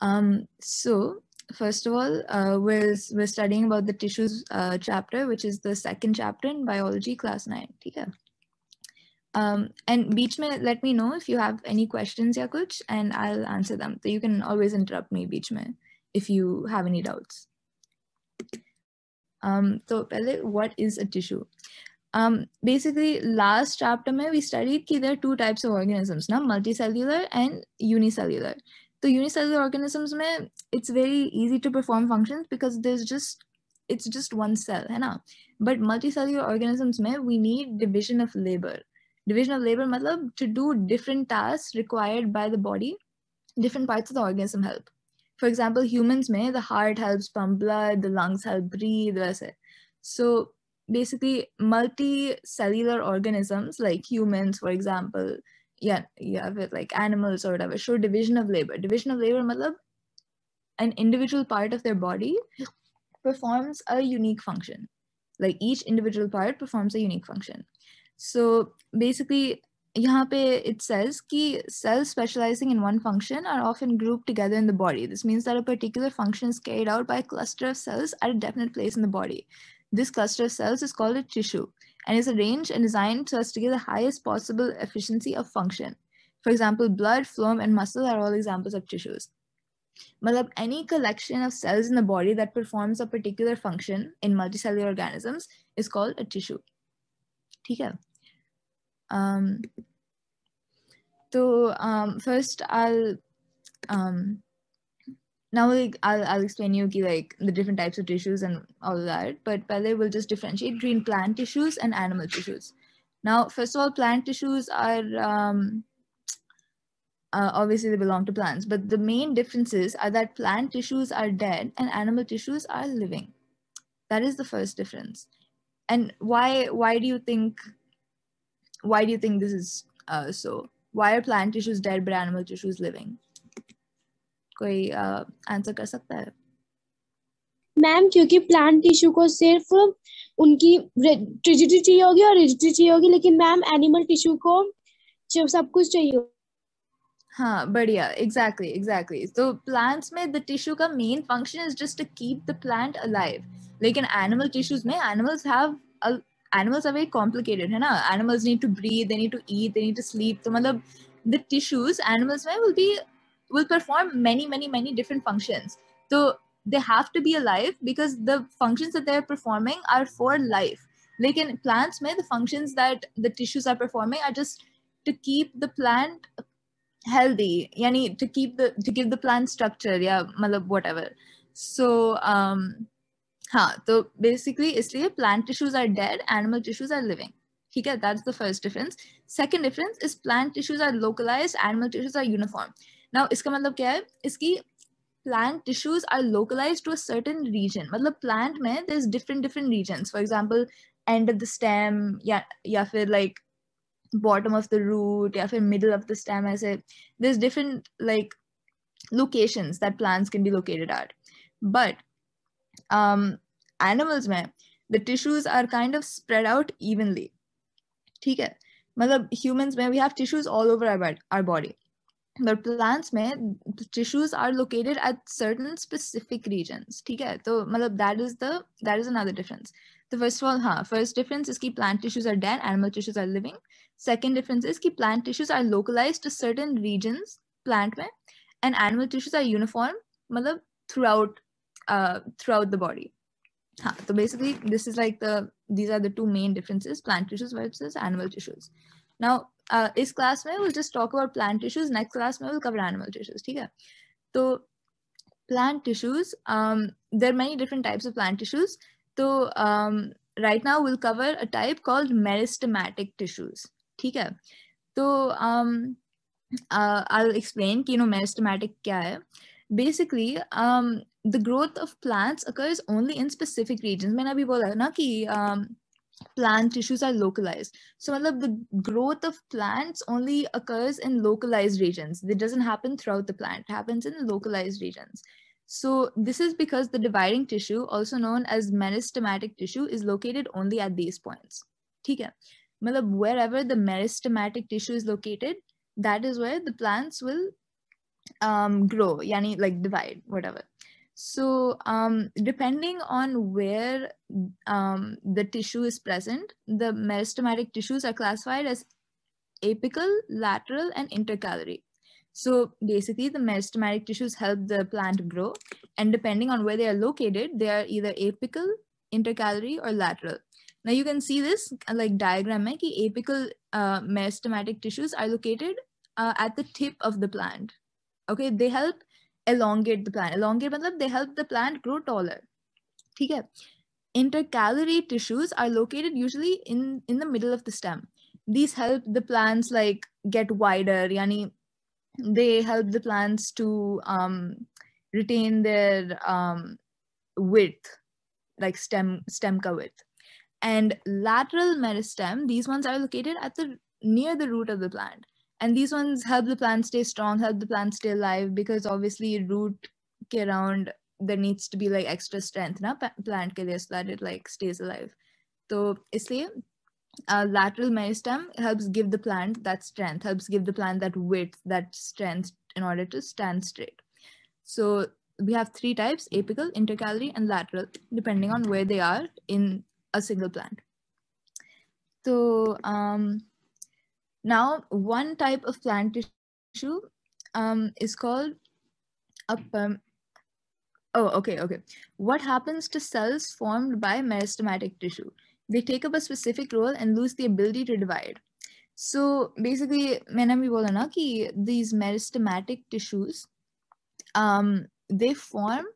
Um, so first of all, uh, we're, we're studying about the tissues uh, chapter, which is the second chapter in biology class 9. Okay. Um, and Beach, mein, let me know if you have any questions, ya and I'll answer them. So you can always interrupt me, Beach, mein, if you have any doubts. Um, so, pehle, what is a tissue? Um, basically, last chapter, mein, we studied that there are two types of organisms, na, multicellular and unicellular the unicellular organisms may it's very easy to perform functions because there's just it's just one cell है ना but multicellular organisms may we need division of labor division of labor मतलब to do different tasks required by the body different parts of the organism help for example humans may the heart helps pump blood the lungs help breathe वैसे so basically multicellular organisms like humans for example yeah you have it like animals or whatever sure division of labor division of labor matlab, an individual part of their body performs a unique function like each individual part performs a unique function so basically here it says ki cells specializing in one function are often grouped together in the body this means that a particular function is carried out by a cluster of cells at a definite place in the body this cluster of cells is called a tissue and is arranged and designed so as to give the highest possible efficiency of function. For example, blood, phloem, and muscle are all examples of tissues. Malab, any collection of cells in the body that performs a particular function in multicellular organisms is called a tissue. ठीक है um, so um, first I'll um, now like, I'll, I'll explain you like the different types of tissues and all that but first will just differentiate between plant tissues and animal tissues now first of all plant tissues are um, uh, obviously they belong to plants but the main differences are that plant tissues are dead and animal tissues are living that is the first difference and why why do you think why do you think this is uh, so why are plant tissues dead but animal tissues living कोई answer uh, कर सकता है ma'am क्योंकि plant tissue को सिर्फ उनकी ट्रिजिटी चाहिए होगी और रिजिटी चाहिए होगी लेकिन मैम एनिमल टिश्यू को सब कुछ चाहिए हाँ बढ़िया एग्जैक्टली एग्जैक्टली तो प्लांट्स में द टिश्यू का main function is just to keep the plant alive लेकिन एनिमल टिश्यूज में animals have animals are very complicated है ना animals need to breathe they need to eat they need to sleep तो मतलब the tissues animals में will be will perform many, many, many different functions. So they have to be alive because the functions that they're performing are for life. Like in plants, may the functions that the tissues are performing are just to keep the plant healthy. Yani to keep the to give the plant structure, yeah, malab whatever. So um ha. So basically, इसलिए plant tissues are dead. Animal tissues are living. ठीक है that's the difference. Difference second difference is plant tissues are localised animal tissues are now, इसका मतलब क्या है plant tissues are localized to a certain region मतलब plant में there's different different regions for example end of the stem या या फिर like bottom of the root या फिर middle of the stem ऐसे there's different like locations that plants can be located at but um animals में the tissues are kind of spread out evenly ठीक है मतलब humans में we have tissues all over our, our body but plants may tissues are located at certain specific regions okay so malab, that is the that is another difference the first of all huh, first difference is ki plant tissues are dead animal tissues are living second difference is ki plant tissues are localized to certain regions plant may and animal tissues are uniform malab, throughout uh, throughout the body huh, so basically this is like the these are the two main differences plant tissues versus animal tissues now Uh, इस class में will just talk about plant tissues next class में will cover animal tissues ठीक है तो plant tissues there many different types of plant tissues तो right now will cover a type called meristematic tissues ठीक है तो I will explain कि you know meristematic क्या है basically the growth of plants occurs only in specific region मैंने अभी बोला ना कि um, plant tissues are localized. So the growth of plants only occurs in localized regions. It doesn't happen throughout the plant. It happens in localized regions. So this is because the dividing tissue, also known as meristematic tissue, is located only at these points. Okay. wherever the meristematic tissue is located, that is where the plants will um, grow, yani like divide, whatever. So, um, depending on where um, the tissue is present, the meristematic tissues are classified as apical, lateral, and intercalary. So basically, the meristematic tissues help the plant grow, and depending on where they are located, they are either apical, intercalary, or lateral. Now you can see this like diagram है eh, apical uh, meristematic tissues are located uh, at the tip of the plant. Okay, they help elongate the plant elongate means they help the plant grow taller Okay. intercalary tissues are located usually in in the middle of the stem these help the plants like get wider yani they help the plants to um retain their um width like stem stem width and lateral meristem these ones are located at the near the root of the plant and these ones help the plant stay strong help the plant stay alive because obviously root ke around there needs to be like extra strength na plant ke liye so that it like stays alive so isliye uh, lateral meristem helps give the plant that strength helps give the plant that width that strength in order to stand straight so we have three types apical intercalary and lateral depending on where they are in a single plant so um now, one type of plant tissue um, is called a perm. Oh, okay, okay. What happens to cells formed by meristematic tissue? They take up a specific role and lose the ability to divide. So basically, मैंने भी these meristematic tissues, um, they form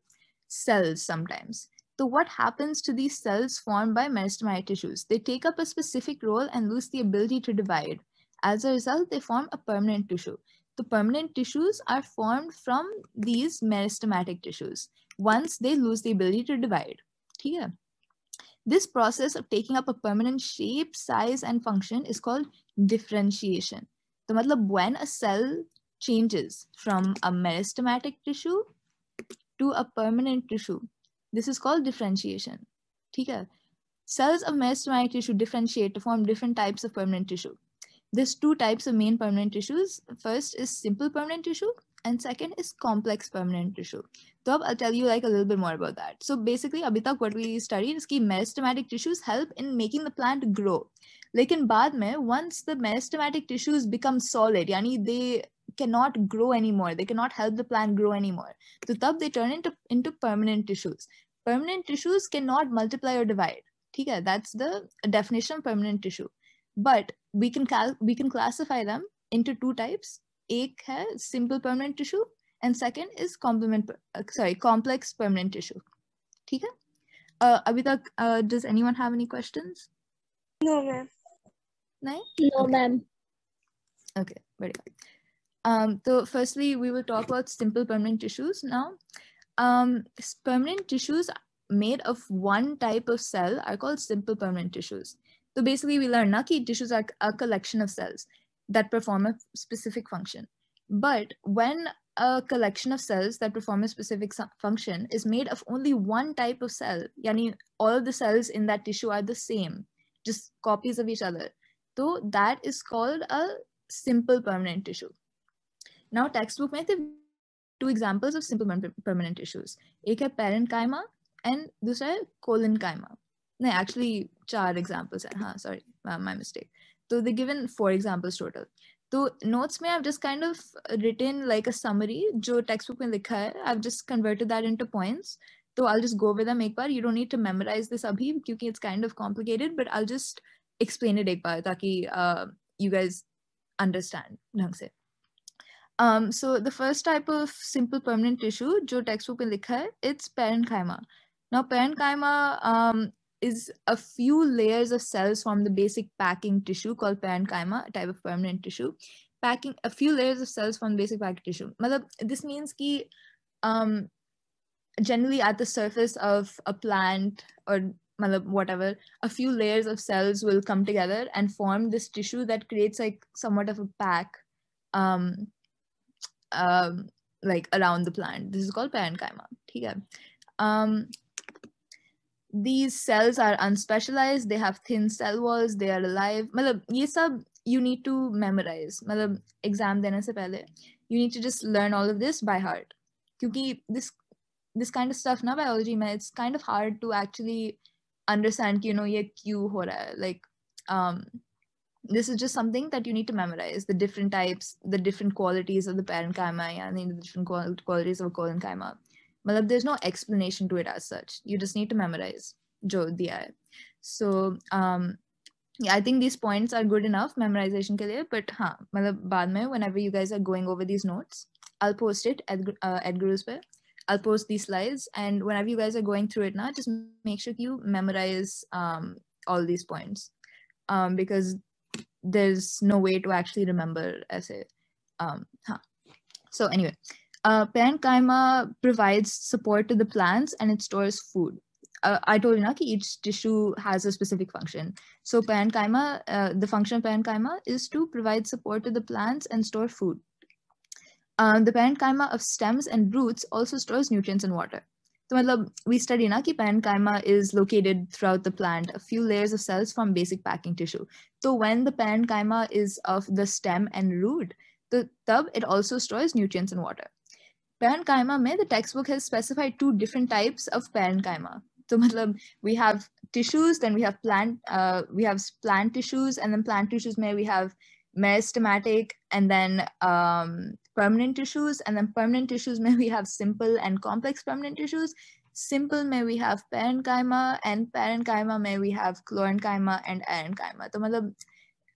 cells sometimes. So what happens to these cells formed by meristematic tissues? They take up a specific role and lose the ability to divide. As a result, they form a permanent tissue. The permanent tissues are formed from these meristematic tissues once they lose the ability to divide. Here. This process of taking up a permanent shape, size, and function is called differentiation. So, matlab, when a cell changes from a meristematic tissue to a permanent tissue, this is called differentiation. Theek Cells of meristematic tissue differentiate to form different types of permanent tissue. There's two types of main permanent tissues. First is simple permanent tissue, and second is complex permanent tissue. So I'll tell you like a little bit more about that. So basically, abhi what we studied is that meristematic tissues help in making the plant grow. in bad mein, once the meristematic tissues become solid, yani they cannot grow anymore. They cannot help the plant grow anymore. So tab they turn into, into permanent tissues. Permanent tissues cannot multiply or divide. Theek That's the definition of permanent tissue. But we can cal- we can classify them into two types. Ek hai simple permanent tissue and second is complement uh, sorry complex permanent tissue. ठीक है? Uh, Abhita, uh, does anyone have any questions? No, ma'am. No, no okay. ma'am. Okay, very good. Um, so firstly, we will talk about simple permanent tissues now. Um, permanent tissues made of one type of cell are called simple permanent tissues. So basically, we learn naki tissues are a collection of cells that perform a specific function. But when a collection of cells that perform a specific function is made of only one type of cell, yani all the cells in that tissue are the same, just copies of each other. So that is called a simple permanent tissue. Now textbook में two examples of simple permanent tissues. one is parenchyma and दूसरा है colon chyma no, actually, four examples. Hai, Sorry, my mistake. So they given four examples total. So notes may I've just kind of written like a summary. Jo textbook mein likha hai, I've just converted that into points. So I'll just go over them ek bar. You don't need to memorize this abhi because it's kind of complicated, but I'll just explain it ek bar taki, you guys understand. Um, so the first type of simple permanent tissue, jo textbook mein likha hai, it's parenchyma. Now parenchyma is a few layers of cells form the basic packing tissue called parenchyma, a type of permanent tissue. Packing a few layers of cells the basic packing tissue. Malab, this means ki, um, generally at the surface of a plant or malab, whatever, a few layers of cells will come together and form this tissue that creates like somewhat of a pack um, um, like around the plant. This is called parenchyma. Um, these cells are unspecialized they have thin cell walls they are alive मतलब ये सब you need to memorize मतलब exam देने से पहले you need to just learn all of this by heart क्योंकि this this kind of stuff ना biology में it's kind of hard to actually understand कि you know ये क्यों हो रहा है like um this is just something that you need to memorize the different types the different qualities of the parenchyma yeah, and the different qualities of a colon Malab, there's no explanation to it as such. You just need to memorize jo diya So um, yeah, I think these points are good enough memorization ke liye, but ha, malab baad mein, whenever you guys are going over these notes, I'll post it at, uh, at Guru's pe. I'll post these slides and whenever you guys are going through it now, just make sure you memorize um, all these points um, because there's no way to actually remember essay. Um, huh. So anyway, uh, parenchyma provides support to the plants and it stores food. Uh, I told you now ki each tissue has a specific function. So parenchyma, uh, the function of parenchyma is to provide support to the plants and store food. Um, the parenchyma of stems and roots also stores nutrients and water. So matlab, we study na ki parenchyma is located throughout the plant, a few layers of cells from basic packing tissue. So when the parenchyma is of the stem and root, the tub, it also stores nutrients and water parenchyma May the textbook has specified two different types of parenchyma. So matlab, we have tissues, then we have plant, uh, we have plant tissues, and then plant tissues may we have meristematic and then um, permanent tissues, and then permanent tissues may we have simple and complex permanent tissues. Simple may we have parenchyma, and parenchyma may we have chlorenchyma and parenchyma. So matlab,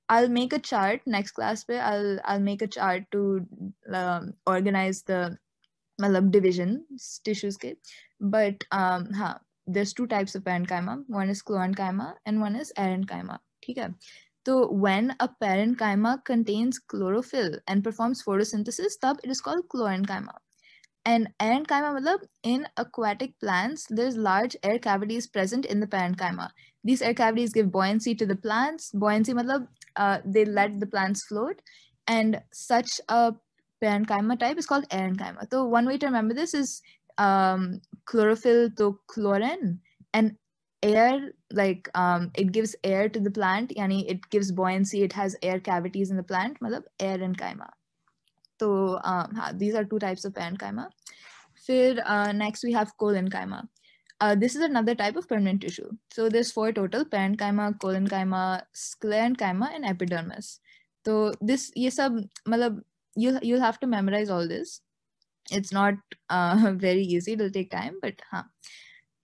I'll make a chart next class. Pe, I'll I'll make a chart to um, organize the मतलब division tissues के but हाँ um, there's two types of parenchyma one is chlorenchyma and one is parenchyma ठीक है तो when a parenchyma contains chlorophyll and performs photosynthesis तब it is called chlorenchyma and parenchyma matlab in aquatic plants there's large air cavities present in the parenchyma these air cavities give buoyancy to the plants buoyancy matlab uh, they let the plants float and such a parenchyma type is called parenchyma. So one way to remember this is um, chlorophyll to chlorine and air like um, it gives air to the plant yani it gives buoyancy it has air cavities in the plant matlab air and chyma so um, these are two types of parenchyma Fir, uh, next we have colenchyma uh, this is another type of permanent tissue so there's four total parenchyma colenchyma sclerenchyma and epidermis so this these sab you'll you'll have to memorize all this it's not uh, very easy it'll take time but huh.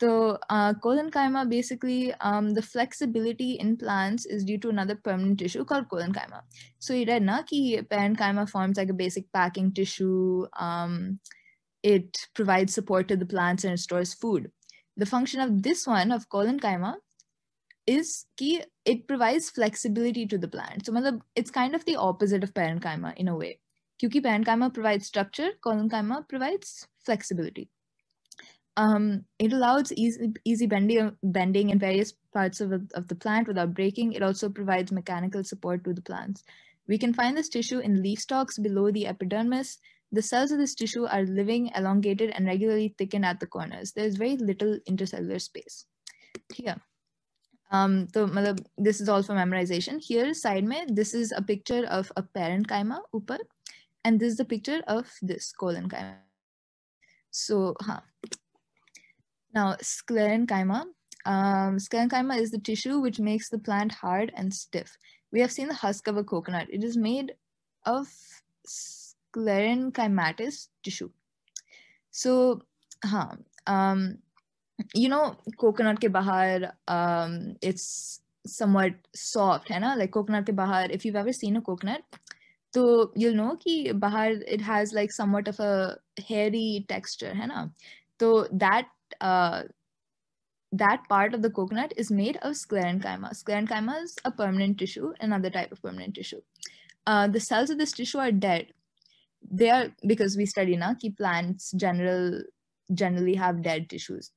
so uh, colon chyma basically um, the flexibility in plants is due to another permanent tissue called colon chyma so you read na parenchyma forms like a basic packing tissue um, it provides support to the plants and it stores food the function of this one of colon chyma is key it provides flexibility to the plant so it's kind of the opposite of parenchyma in a way क्योंकि पैन कामा provides structure, column kama provides flexibility. Um, it allows easy, easy bending, bending in various parts of, of the plant without breaking. It also provides mechanical support to the plants. We can find this tissue in leaf stalks below the epidermis. The cells of this tissue are living, elongated, and regularly thickened at the corners. There's very little intercellular space. Here. Um, so, this is all for memorization. Here, side me, this is a picture of a parent kaima, upar, and this is the picture of this colon so huh. now sclerenchyma um, sclerenchyma is the tissue which makes the plant hard and stiff we have seen the husk of a coconut it is made of sclerenchymatous tissue so huh, um, you know coconut ke bahar um, it's somewhat soft hai na? like coconut ke bahar if you've ever seen a coconut so you'll know कि बाहर it has like somewhat of a hairy texture है ना that uh, that part of the coconut is made of sclerenchyma. Sclerenchyma is a permanent tissue, another type of permanent tissue. Uh, the cells of this tissue are dead. They are because we study now plants general generally have dead tissues.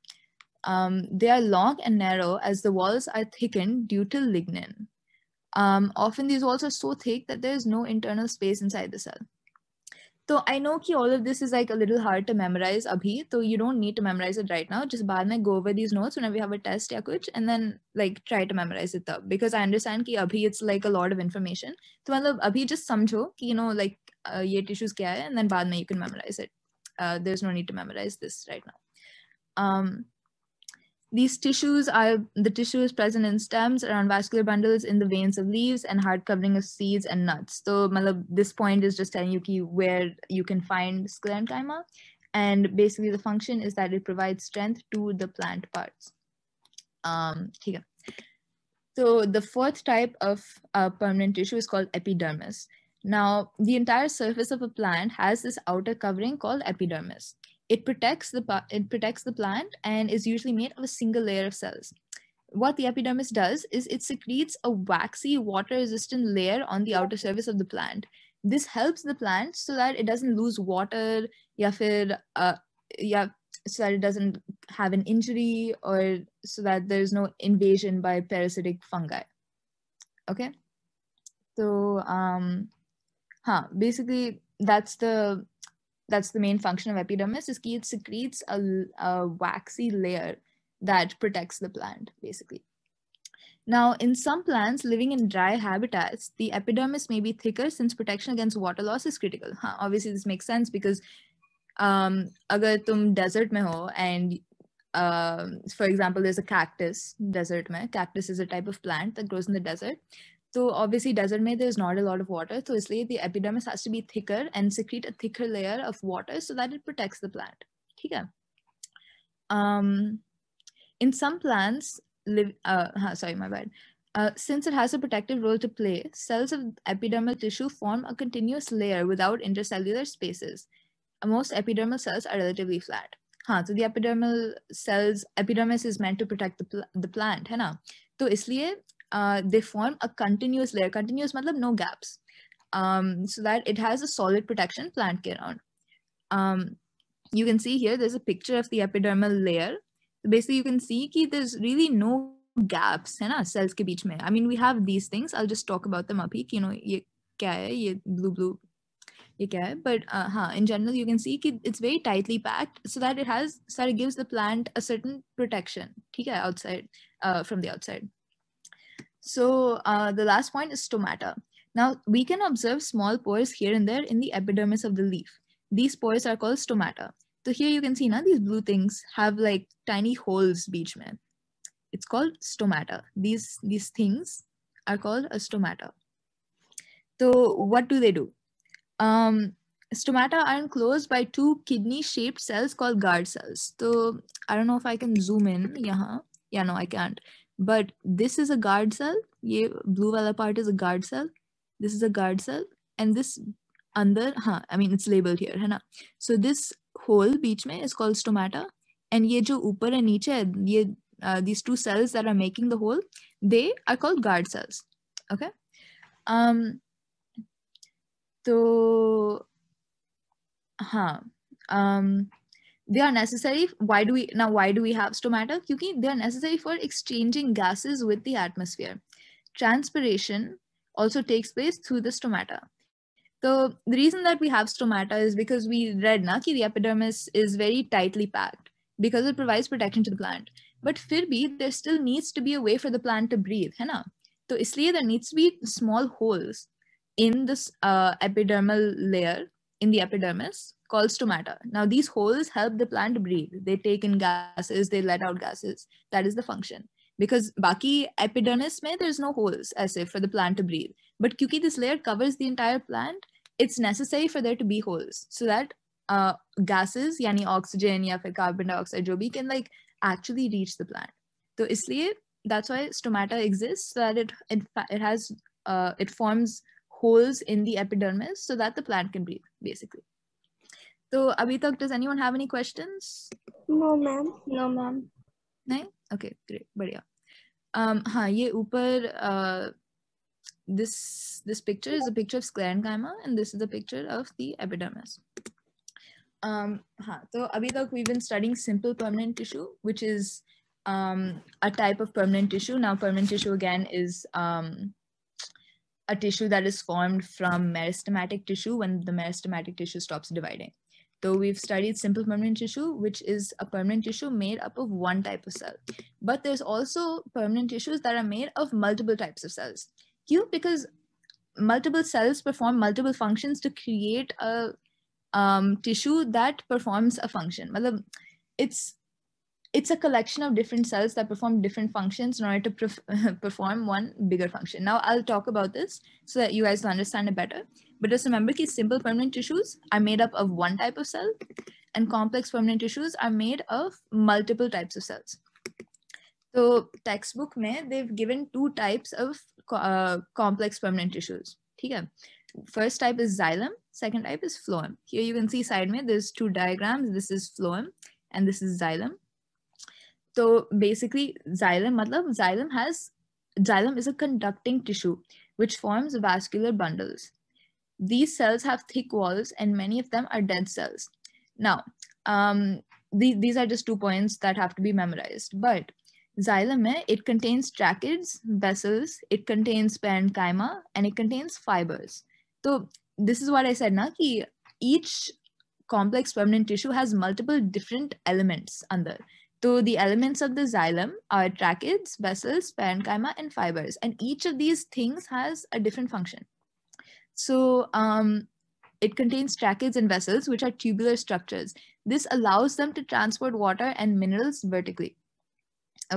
Um, they are long and narrow as the walls are thickened due to lignin. Um, often these walls are so thick that there is no internal space inside the cell. So I know that all of this is like a little hard to memorize abhi, so you don't need to memorize it right now. Just baad mein go over these notes whenever you have a test ya kuch, and then like try to memorize it tab. Because I understand that abhi it's like a lot of information. So matlab, abhi just samjho ki, you know like uh, tissues kya and then baad mein you can memorize it. Uh, there's no need to memorize this right now. Um, these tissues are the tissues present in stems around vascular bundles in the veins of leaves and hard covering of seeds and nuts. So malab, this point is just telling you where you can find sclerenchyma. And basically the function is that it provides strength to the plant parts. Um, here. So the fourth type of uh, permanent tissue is called epidermis. Now, the entire surface of a plant has this outer covering called epidermis. It protects the it protects the plant and is usually made of a single layer of cells. What the epidermis does is it secretes a waxy, water-resistant layer on the outer surface of the plant. This helps the plant so that it doesn't lose water, या फिर yeah, so that it doesn't have an injury or so that there is no invasion by parasitic fungi. Okay, so um, huh, basically that's the that's the main function of epidermis is it secretes a, a waxy layer that protects the plant basically. Now, in some plants living in dry habitats, the epidermis may be thicker since protection against water loss is critical. Huh, obviously, this makes sense because um, agar tum desert mein ho and uh, for example, there's a cactus desert mein. Cactus is a type of plant that grows in the desert. So obviously desert में there's not a lot of water. So इसलिए the epidermis has to be thicker and secrete a thicker layer of water so that it protects the plant. Okay. Um, in some plants, live, uh, sorry, my bad. Uh, since it has a protective role to play, cells of epidermal tissue form a continuous layer without intercellular spaces. Most epidermal cells are relatively flat. हाँ So the epidermal cells epidermis is meant to protect the, pl the plant है ना So isliye uh, they form a continuous layer. Continuous matlab no gaps. Um, so that it has a solid protection plant care around. Um, you can see here, there's a picture of the epidermal layer. basically, you can see that there's really no gaps in na, cells ke beech mein. I mean, we have these things. I'll just talk about them abhi. Ki, you know, ye kya hai, ye blue blue ye kya hai. But uh, in general, you can see that it's very tightly packed so that it has, so that it gives the plant a certain protection hai, outside, uh, from the outside. So uh, the last point is stomata. Now we can observe small pores here and there in the epidermis of the leaf. These pores are called stomata. So here you can see now these blue things have like tiny holes beach man. It's called stomata. These, these things are called a stomata. So what do they do? Um, stomata are enclosed by two kidney-shaped cells called guard cells. So I don't know if I can zoom in. Yeah, yeah no, I can't. but this is a guard cell ये blue वाला part is a guard cell this is a guard cell and this अंदर हाँ I mean it's labeled here है ना so this hole बीच में is called stomata and ये जो ऊपर है नीचे है ये uh, these two cells that are making the hole they are called guard cells okay um तो हाँ um, they are necessary why do we now why do we have stomata Because they are necessary for exchanging gases with the atmosphere transpiration also takes place through the stomata so the reason that we have stomata is because we read na ki the epidermis is very tightly packed because it provides protection to the plant but fir there still needs to be a way for the plant to breathe hai na to isliye there needs to be small holes in this uh, epidermal layer in the epidermis called stomata. Now, these holes help the plant breathe. They take in gases, they let out gases. That is the function. Because baki epidermis mein, there's no holes as if for the plant to breathe. But kyunki this layer covers the entire plant, it's necessary for there to be holes so that uh, gases, yani oxygen ya fir carbon dioxide jo bhi, can like actually reach the plant. So, isliye, that's why stomata exists so that it, it, it has, uh, it forms holes in the epidermis so that the plant can breathe, basically. So Abhitak, does anyone have any questions? No, ma'am. No, ma'am. नहीं okay great बढ़िया हाँ ये ऊपर this this picture is a picture of sclerenchyma and this is a picture of the epidermis um ha so abhi we've been studying simple permanent tissue which is um a type of permanent tissue now permanent tissue again is um a tissue that is formed from meristematic tissue when the meristematic tissue stops dividing. So we've studied simple permanent tissue, which is a permanent tissue made up of one type of cell. But there's also permanent tissues that are made of multiple types of cells. Q, because multiple cells perform multiple functions to create a um, tissue that performs a function. It's it's a collection of different cells that perform different functions in order to perform one bigger function. Now I'll talk about this so that you guys will understand it better. But just remember that simple permanent tissues are made up of one type of cell and complex permanent tissues are made of multiple types of cells. So textbook may they've given two types of uh, complex permanent tissues. Okay? First type is xylem, second type is phloem. Here you can see side me there's two diagrams. This is phloem and this is xylem. So basically, xylem, matlab, xylem has xylem is a conducting tissue which forms vascular bundles. These cells have thick walls and many of them are dead cells. Now, um, these are just two points that have to be memorized. But xylem, it contains tracheids, vessels, it contains parenchyma, and it contains fibers. So this is what I said, na, ki each complex permanent tissue has multiple different elements under. So the elements of the xylem are tracheids, vessels, parenchyma, and fibers. And each of these things has a different function. So um, it contains tracheids and vessels, which are tubular structures. This allows them to transport water and minerals vertically.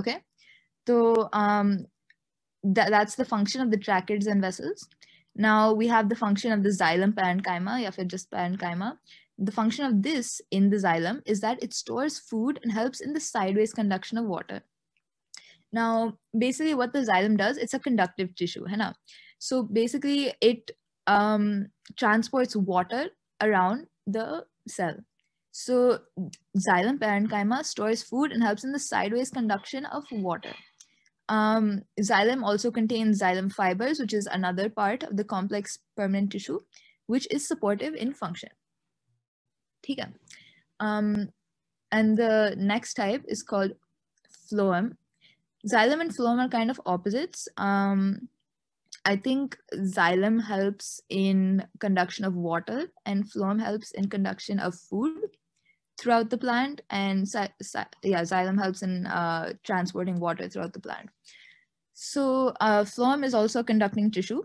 Okay, so um, th that's the function of the tracheids and vessels. Now we have the function of the xylem parenchyma, yeah, just parenchyma the function of this in the xylem is that it stores food and helps in the sideways conduction of water. Now, basically what the xylem does, it's a conductive tissue, hai So basically it um, transports water around the cell. So xylem parenchyma stores food and helps in the sideways conduction of water. Um, xylem also contains xylem fibers, which is another part of the complex permanent tissue, which is supportive in function. ठीक um, and the next type is called phloem. Xylem and phloem are kind of opposites. Um, I think xylem helps in conduction of water and phloem helps in conduction of food throughout the plant. And yeah, xylem helps in uh, transporting water throughout the plant. So uh, phloem is also conducting tissue.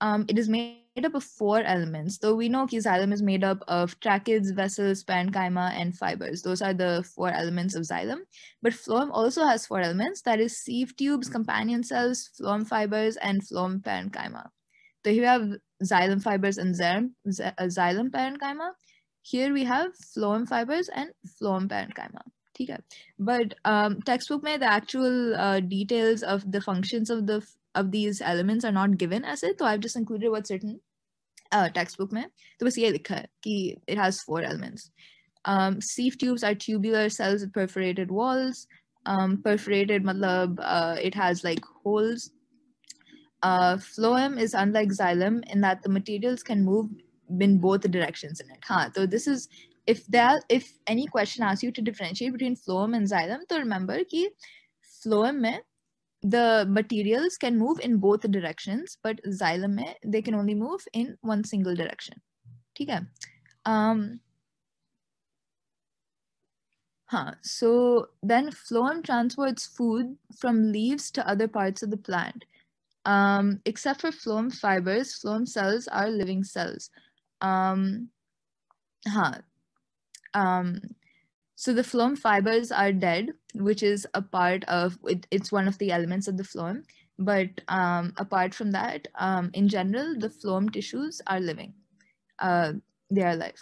Um, it is made up of four elements, though we know xylem is made up of tracheids, vessels, parenchyma, and fibers. Those are the four elements of xylem. But phloem also has four elements, that is sieve tubes, companion cells, phloem fibers, and phloem parenchyma. So here we have xylem fibers and uh, xylem parenchyma. Here we have phloem fibers and phloem parenchyma. But है um, textbook may the actual the actual details of the functions of of these elements are not given as it. So I've just included what's written uh, textbook mein. तो बस ये लिखा है कि it has four elements. Um, sieve tubes are tubular cells with perforated walls. Um, perforated matlab, uh, it has like holes. Uh, phloem is unlike xylem in that the materials can move in both directions in it. Huh? So this is if there if any question asks you to differentiate between phloem and xylem, to remember ki phloem mein the materials can move in both directions, but xylem they can only move in one single direction. Okay. um, Huh. so then phloem transports food from leaves to other parts of the plant. Um, except for phloem fibers, phloem cells are living cells. Um, Huh. um, so the phloem fibers are dead, which is a part of, it, it's one of the elements of the phloem. But um, apart from that, um, in general, the phloem tissues are living. Uh, they are alive.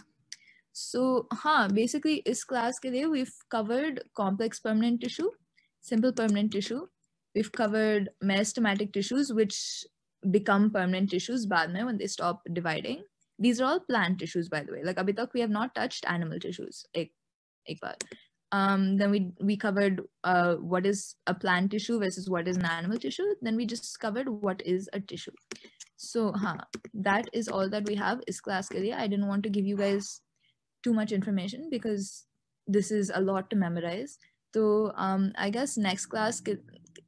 So हाँ Basically, this class के we've covered complex permanent tissue, simple permanent tissue. We've covered meristematic tissues which become permanent tissues But when they stop dividing. These are all plant tissues by the way. Like अभी तक we have not touched animal tissues. Iqbal. Um, then we we covered uh, what is a plant tissue versus what is an animal tissue. Then we just covered what is a tissue. So huh, that is all that we have is class ke I didn't want to give you guys too much information because this is a lot to memorize. So um, I guess next class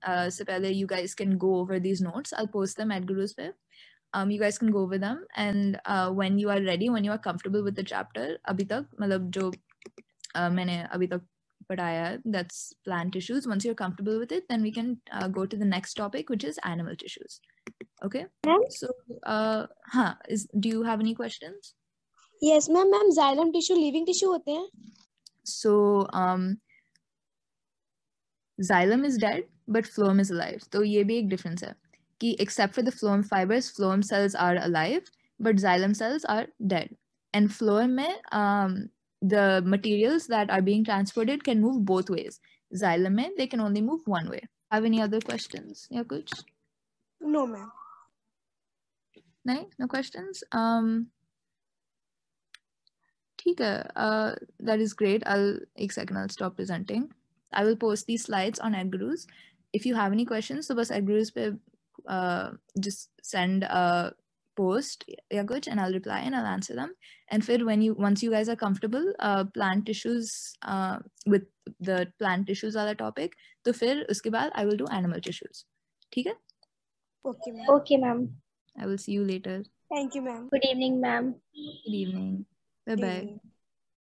uh, se you guys can go over these notes. I'll post them at Guru's web. Um, you guys can go over them and uh, when you are ready, when you are comfortable with the chapter, abhi malab Job, Uh, मैंने अभी तक पढ़ाया that's plant tissues once you are comfortable with it then we can go to the next topic which is animal tissues okay so हां is do you have any questions yes ma'am ma'am xylem tissue living tissue होते हैं so um xylem is dead but phloem is alive तो ये भी एक difference है कि except for the phloem fibres phloem cells are alive but xylem sales are dead and phloem में um, the materials that are being transported can move both ways. Xylem they can only move one way. Have any other questions, Yeah, No, ma'am. No, no questions? Um, okay, uh, that is great. I'll, ek i I'll stop presenting. I will post these slides on EdGurus. If you have any questions, so bus EdGurus uh, just send a post your good. and I'll reply and I'll answer them. And fir when you once you guys are comfortable, uh, plant tissues uh, with the plant tissues the topic, So फिर उसके बाद I will do animal tissues. ठीक Okay, ma'am. Okay, ma'am. I will see you later. Thank you, ma'am. Good evening, ma'am. Good evening. Bye bye.